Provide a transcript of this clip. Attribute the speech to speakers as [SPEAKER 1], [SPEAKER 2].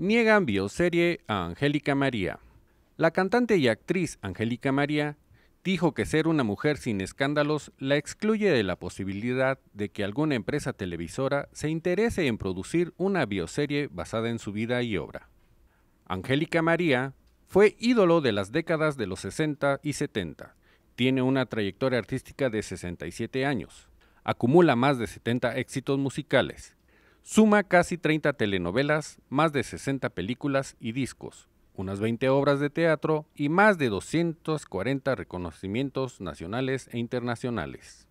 [SPEAKER 1] niegan bioserie a Angélica María. La cantante y actriz Angélica María dijo que ser una mujer sin escándalos la excluye de la posibilidad de que alguna empresa televisora se interese en producir una bioserie basada en su vida y obra. Angélica María fue ídolo de las décadas de los 60 y 70. Tiene una trayectoria artística de 67 años. Acumula más de 70 éxitos musicales. Suma casi 30 telenovelas, más de 60 películas y discos, unas 20 obras de teatro y más de 240 reconocimientos nacionales e internacionales.